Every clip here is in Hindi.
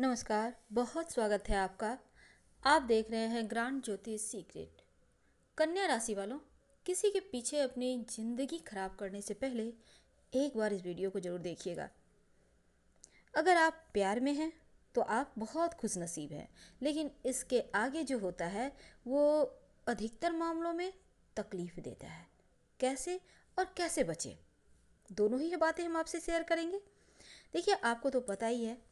नमस्कार बहुत स्वागत है आपका आप देख रहे हैं ग्रांड ज्योतिष सीक्रेट कन्या राशि वालों किसी के पीछे अपनी ज़िंदगी खराब करने से पहले एक बार इस वीडियो को ज़रूर देखिएगा अगर आप प्यार में हैं तो आप बहुत खुश नसीब हैं लेकिन इसके आगे जो होता है वो अधिकतर मामलों में तकलीफ़ देता है कैसे और कैसे बचें दोनों ही बातें हम आपसे शेयर करेंगे देखिए आपको तो पता ही है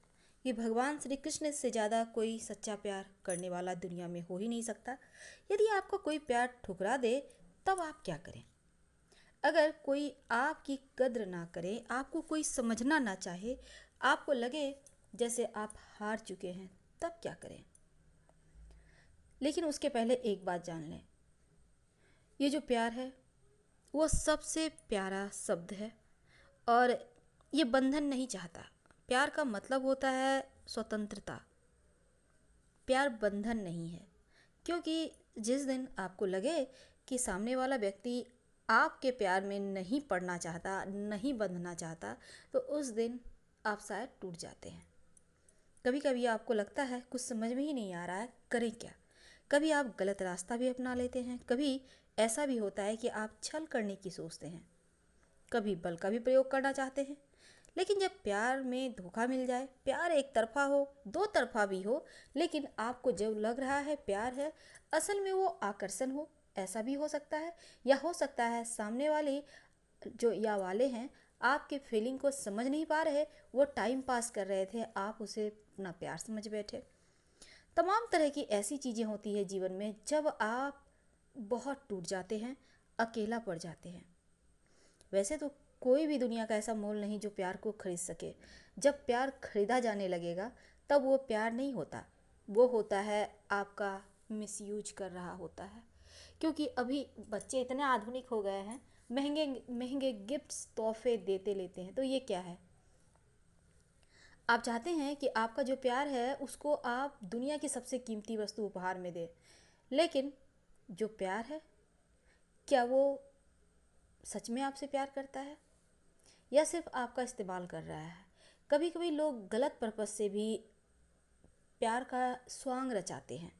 कि भगवान श्री कृष्ण से ज़्यादा कोई सच्चा प्यार करने वाला दुनिया में हो ही नहीं सकता यदि आपको कोई प्यार ठुकरा दे तब आप क्या करें अगर कोई आपकी कद्र ना करे आपको कोई समझना ना चाहे आपको लगे जैसे आप हार चुके हैं तब क्या करें लेकिन उसके पहले एक बात जान लें ये जो प्यार है वो सबसे प्यारा शब्द है और ये बंधन नहीं चाहता प्यार का मतलब होता है स्वतंत्रता प्यार बंधन नहीं है क्योंकि जिस दिन आपको लगे कि सामने वाला व्यक्ति आपके प्यार में नहीं पड़ना चाहता नहीं बंधना चाहता तो उस दिन आप शायद टूट जाते हैं कभी कभी आपको लगता है कुछ समझ में ही नहीं आ रहा है करें क्या कभी आप गलत रास्ता भी अपना लेते हैं कभी ऐसा भी होता है कि आप छल करने की सोचते हैं कभी बल का भी प्रयोग करना चाहते हैं लेकिन जब प्यार में धोखा मिल जाए प्यार एक तरफा हो दो तरफा भी हो लेकिन आपको जब लग रहा है प्यार है असल में वो आकर्षण हो ऐसा भी हो सकता है या हो सकता है सामने वाले जो या वाले हैं आपके फीलिंग को समझ नहीं पा रहे वो टाइम पास कर रहे थे आप उसे अपना प्यार समझ बैठे तमाम तरह की ऐसी चीज़ें होती है जीवन में जब आप बहुत टूट जाते हैं अकेला पड़ जाते हैं वैसे तो कोई भी दुनिया का ऐसा मोल नहीं जो प्यार को खरीद सके जब प्यार खरीदा जाने लगेगा तब वो प्यार नहीं होता वो होता है आपका मिसयूज कर रहा होता है क्योंकि अभी बच्चे इतने आधुनिक हो गए हैं महंगे महंगे गिफ्ट्स तोहफे देते लेते हैं तो ये क्या है आप चाहते हैं कि आपका जो प्यार है उसको आप दुनिया की सबसे कीमती वस्तु उपहार में दें लेकिन जो प्यार है क्या वो सच में आपसे प्यार करता है या सिर्फ आपका इस्तेमाल कर रहा है कभी कभी लोग गलत पर्पज़ से भी प्यार का स्वांग रचाते हैं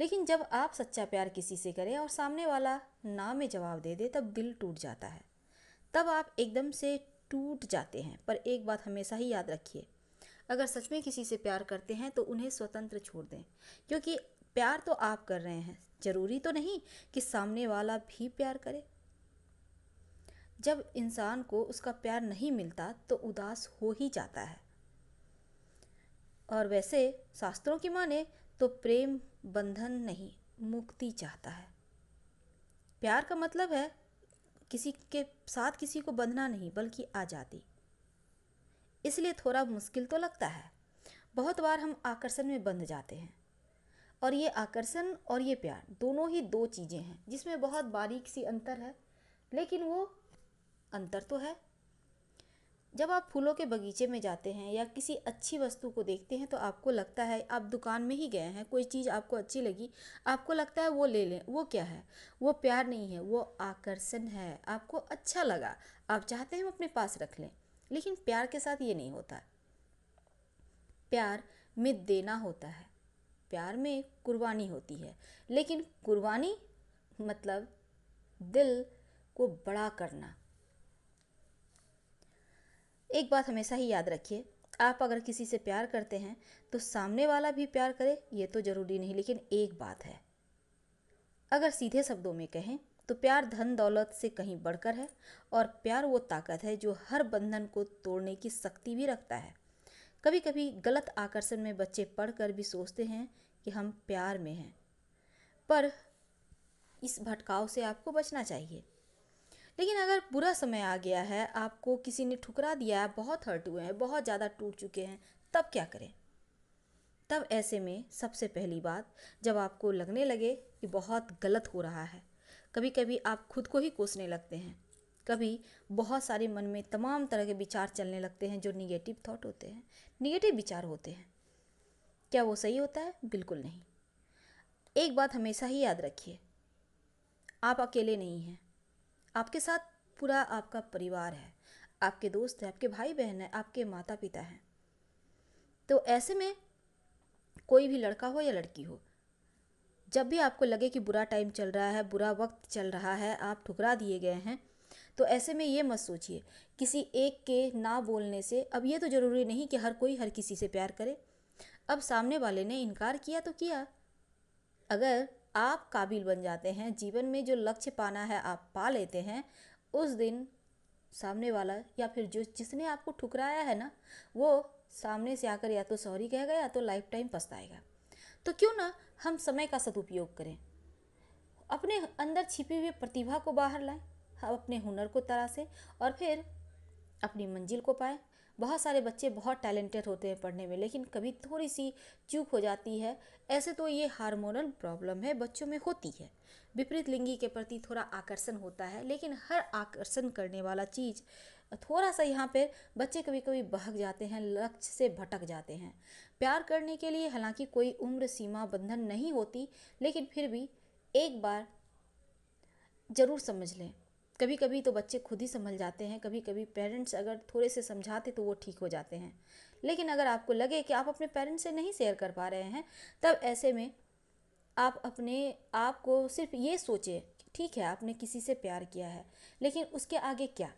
लेकिन जब आप सच्चा प्यार किसी से करें और सामने वाला ना में जवाब दे दे तब दिल टूट जाता है तब आप एकदम से टूट जाते हैं पर एक बात हमेशा ही याद रखिए अगर सच में किसी से प्यार करते हैं तो उन्हें स्वतंत्र छोड़ दें क्योंकि प्यार तो आप कर रहे हैं ज़रूरी तो नहीं कि सामने वाला भी प्यार करे जब इंसान को उसका प्यार नहीं मिलता तो उदास हो ही जाता है और वैसे शास्त्रों की माने तो प्रेम बंधन नहीं मुक्ति चाहता है प्यार का मतलब है किसी के साथ किसी को बंधना नहीं बल्कि आज़ादी इसलिए थोड़ा मुश्किल तो लगता है बहुत बार हम आकर्षण में बंध जाते हैं और ये आकर्षण और ये प्यार दोनों ही दो चीज़ें हैं जिसमें बहुत बारीक सी अंतर है लेकिन वो अंतर तो है जब आप फूलों के बगीचे में जाते हैं या किसी अच्छी वस्तु को देखते हैं तो आपको लगता है आप दुकान में ही गए हैं कोई चीज़ आपको अच्छी लगी आपको लगता है वो ले लें वो क्या है वो प्यार नहीं है वो आकर्षण है आपको अच्छा लगा आप चाहते हैं हम अपने पास रख लें लेकिन प्यार के साथ ये नहीं होता प्यार में देना होता है प्यार में कुर्बानी होती है लेकिन कुर्बानी मतलब दिल को बड़ा करना एक बात हमेशा ही याद रखिए आप अगर किसी से प्यार करते हैं तो सामने वाला भी प्यार करे ये तो ज़रूरी नहीं लेकिन एक बात है अगर सीधे शब्दों में कहें तो प्यार धन दौलत से कहीं बढ़कर है और प्यार वो ताकत है जो हर बंधन को तोड़ने की शक्ति भी रखता है कभी कभी गलत आकर्षण में बच्चे पढ़कर भी सोचते हैं कि हम प्यार में हैं पर इस भटकाव से आपको बचना चाहिए लेकिन अगर बुरा समय आ गया है आपको किसी ने ठुकरा दिया है बहुत हर्ट हुए हैं बहुत ज़्यादा टूट चुके हैं तब क्या करें तब ऐसे में सबसे पहली बात जब आपको लगने लगे कि बहुत गलत हो रहा है कभी कभी आप खुद को ही कोसने लगते हैं कभी बहुत सारे मन में तमाम तरह के विचार चलने लगते हैं जो निगेटिव थाट होते हैं निगेटिव विचार होते हैं क्या वो सही होता है बिल्कुल नहीं एक बात हमेशा ही याद रखिए आप अकेले नहीं हैं आपके साथ पूरा आपका परिवार है आपके दोस्त हैं आपके भाई बहन हैं आपके माता पिता हैं तो ऐसे में कोई भी लड़का हो या लड़की हो जब भी आपको लगे कि बुरा टाइम चल रहा है बुरा वक्त चल रहा है आप ठुकरा दिए गए हैं तो ऐसे में ये मत सोचिए किसी एक के ना बोलने से अब ये तो ज़रूरी नहीं कि हर कोई हर किसी से प्यार करे अब सामने वाले ने इनकार किया तो किया अगर आप काबिल बन जाते हैं जीवन में जो लक्ष्य पाना है आप पा लेते हैं उस दिन सामने वाला या फिर जो जिसने आपको ठुकराया है ना वो सामने से आकर या तो सॉरी कहेगा या तो लाइफ टाइम पछताएगा तो क्यों ना हम समय का सदुपयोग करें अपने अंदर छिपी हुई प्रतिभा को बाहर लाएं हम अपने हुनर को तराशें और फिर अपनी मंजिल को पाएँ बहुत सारे बच्चे बहुत टैलेंटेड होते हैं पढ़ने में लेकिन कभी थोड़ी सी चूक हो जाती है ऐसे तो ये हार्मोनल प्रॉब्लम है बच्चों में होती है विपरीत लिंगी के प्रति थोड़ा आकर्षण होता है लेकिन हर आकर्षण करने वाला चीज़ थोड़ा सा यहाँ पर बच्चे कभी कभी बहक जाते हैं लक्ष्य से भटक जाते हैं प्यार करने के लिए हालांकि कोई उम्र सीमा बंधन नहीं होती लेकिन फिर भी एक बार ज़रूर समझ लें कभी कभी तो बच्चे खुद ही संभल जाते हैं कभी कभी पेरेंट्स अगर थोड़े से समझाते तो वो ठीक हो जाते हैं लेकिन अगर आपको लगे कि आप अपने पेरेंट्स से नहीं शेयर कर पा रहे हैं तब ऐसे में आप अपने आप को सिर्फ ये सोचें ठीक है आपने किसी से प्यार किया है लेकिन उसके आगे क्या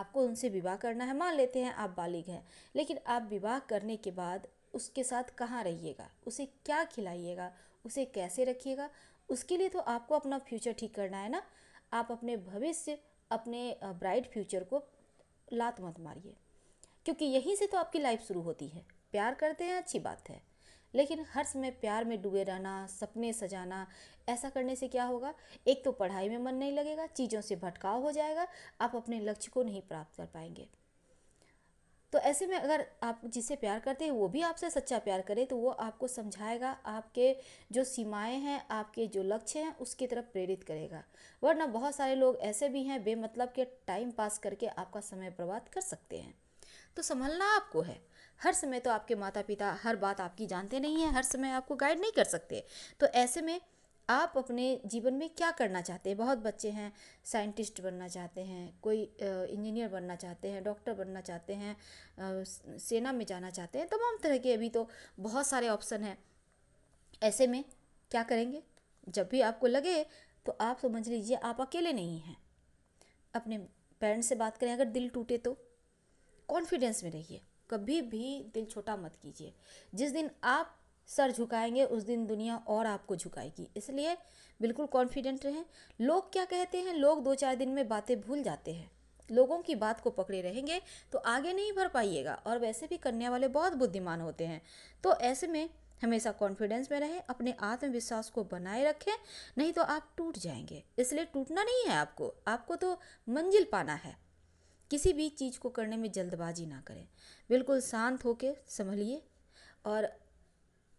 आपको उनसे विवाह करना है मान लेते हैं आप बालिग हैं लेकिन आप विवाह करने के बाद उसके साथ कहाँ रहिएगा उसे क्या खिलाइएगा उसे कैसे रखिएगा उसके लिए तो आपको अपना फ्यूचर ठीक करना है ना आप अपने भविष्य अपने ब्राइट फ्यूचर को लात मत मारिए क्योंकि यहीं से तो आपकी लाइफ शुरू होती है प्यार करते हैं अच्छी बात है लेकिन हर समय प्यार में डूबे रहना सपने सजाना ऐसा करने से क्या होगा एक तो पढ़ाई में मन नहीं लगेगा चीज़ों से भटकाव हो जाएगा आप अपने लक्ष्य को नहीं प्राप्त कर पाएंगे तो ऐसे में अगर आप जिसे प्यार करते हैं वो भी आपसे सच्चा प्यार करे तो वो आपको समझाएगा आपके जो सीमाएं हैं आपके जो लक्ष्य हैं उसकी तरफ प्रेरित करेगा वरना बहुत सारे लोग ऐसे भी हैं बेमतलब के टाइम पास करके आपका समय बर्बाद कर सकते हैं तो संभलना आपको है हर समय तो आपके माता पिता हर बात आपकी जानते नहीं हैं हर समय आपको गाइड नहीं कर सकते तो ऐसे में आप अपने जीवन में क्या करना चाहते हैं बहुत बच्चे हैं साइंटिस्ट बनना चाहते हैं कोई इंजीनियर बनना चाहते हैं डॉक्टर बनना चाहते हैं सेना में जाना चाहते हैं तमाम तरह के अभी तो बहुत सारे ऑप्शन हैं ऐसे में क्या करेंगे जब भी आपको लगे तो आप समझ लीजिए आप अकेले नहीं हैं अपने पेरेंट्स से बात करें अगर दिल टूटे तो कॉन्फिडेंस में रहिए कभी भी दिल छोटा मत कीजिए जिस दिन आप सर झुकाएंगे उस दिन दुनिया और आपको झुकाएगी इसलिए बिल्कुल कॉन्फिडेंट रहें लोग क्या कहते हैं लोग दो चार दिन में बातें भूल जाते हैं लोगों की बात को पकड़े रहेंगे तो आगे नहीं भर पाइएगा और वैसे भी करने वाले बहुत बुद्धिमान होते हैं तो ऐसे में हमेशा कॉन्फिडेंस में रहें अपने आत्मविश्वास को बनाए रखें नहीं तो आप टूट जाएंगे इसलिए टूटना नहीं है आपको आपको तो मंजिल पाना है किसी भी चीज़ को करने में जल्दबाजी ना करें बिल्कुल शांत होकर संभलिए और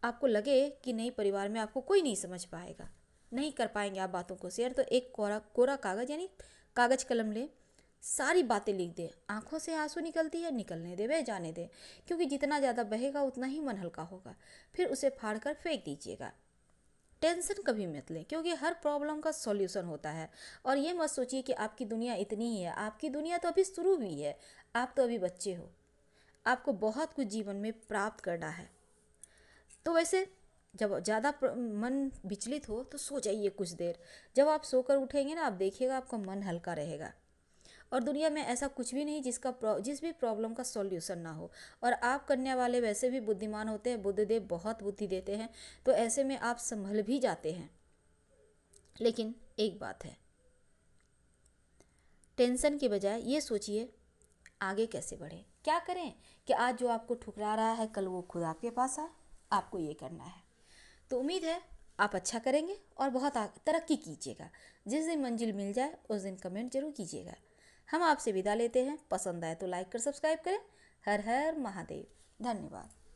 आपको लगे कि नहीं परिवार में आपको कोई नहीं समझ पाएगा नहीं कर पाएंगे आप बातों को शेयर तो एक कोरा कोरा कागज़ यानी कागज़ कलम ले सारी बातें लिख दे आंखों से आंसू निकलती है निकलने दे वह जाने दे क्योंकि जितना ज़्यादा बहेगा उतना ही मन हल्का होगा फिर उसे फाड़ कर फेंक दीजिएगा टेंशन कभी मत लें क्योंकि हर प्रॉब्लम का सॉल्यूशन होता है और ये मत सोचिए कि आपकी दुनिया इतनी ही है आपकी दुनिया तो अभी शुरू हुई है आप तो अभी बच्चे हो आपको बहुत कुछ जीवन में प्राप्त करना है तो वैसे जब ज़्यादा मन विचलित हो तो सो जाइए कुछ देर जब आप सोकर उठेंगे ना आप देखिएगा आपका मन हल्का रहेगा और दुनिया में ऐसा कुछ भी नहीं जिसका जिस भी प्रॉब्लम का सॉल्यूशन ना हो और आप करने वाले वैसे भी बुद्धिमान होते हैं बुद्धदेव बहुत बुद्धि देते हैं तो ऐसे में आप संभल भी जाते हैं लेकिन एक बात है टेंशन के बजाय ये सोचिए आगे कैसे बढ़ें क्या करें कि आज जो आपको ठुकरा रहा है कल वो खुद आपके पास आए आपको ये करना है तो उम्मीद है आप अच्छा करेंगे और बहुत तरक्की कीजिएगा जिस दिन मंजिल मिल जाए उस दिन कमेंट जरूर कीजिएगा हम आपसे विदा लेते हैं पसंद आए तो लाइक कर सब्सक्राइब करें हर हर महादेव धन्यवाद